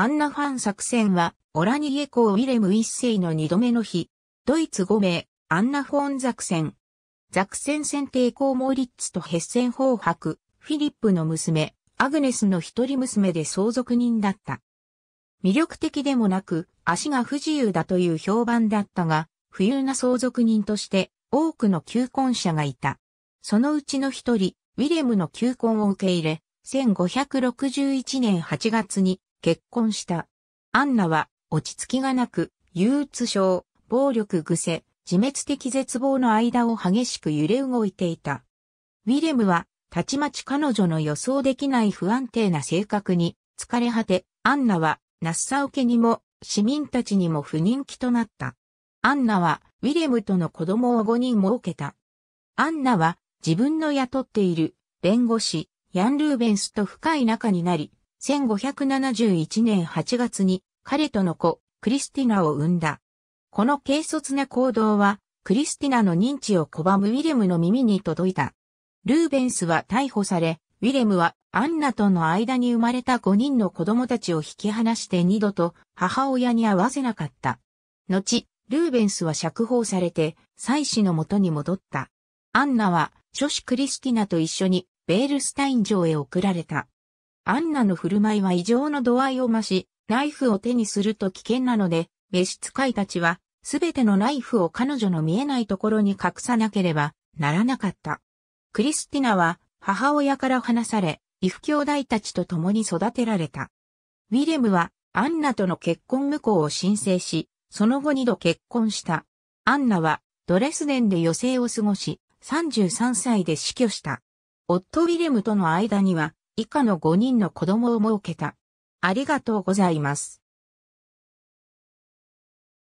アンナ・ファン作戦は、オラニエー・ウィレム一世の二度目の日、ドイツ5名、アンナ・フォン作戦。作戦選定公モーリッツとヘッセン法伯、フィリップの娘、アグネスの一人娘で相続人だった。魅力的でもなく、足が不自由だという評判だったが、富裕な相続人として多くの求婚者がいた。そのうちの一人、ウィレムの求婚を受け入れ、1561年8月に結婚した。アンナは落ち着きがなく、憂鬱症、暴力癖、自滅的絶望の間を激しく揺れ動いていた。ウィレムは、たちまち彼女の予想できない不安定な性格に、疲れ果て、アンナは、ナッサウ家にも、市民たちにも不人気となった。アンナは、ウィレムとの子供を5人設けた。アンナは、自分の雇っている、弁護士、ヤン・ルーベンスと深い仲になり、1571年8月に彼との子、クリスティナを生んだ。この軽率な行動は、クリスティナの認知を拒むウィレムの耳に届いた。ルーベンスは逮捕され、ウィレムはアンナとの間に生まれた5人の子供たちを引き離して二度と母親に会わせなかった。後、ルーベンスは釈放されて、妻子の元に戻った。アンナは、女子クリスティナと一緒にベールスタイン城へ送られた。アンナの振る舞いは異常の度合いを増し、ナイフを手にすると危険なので、召使いたちは、すべてのナイフを彼女の見えないところに隠さなければならなかった。クリスティナは母親から離され、異父兄弟たちと共に育てられた。ウィレムはアンナとの結婚無効を申請し、その後二度結婚した。アンナはドレスデンで余生を過ごし、33歳で死去した。夫ウィレムとの間には以下の5人の子供を設けた。ありがとうございます。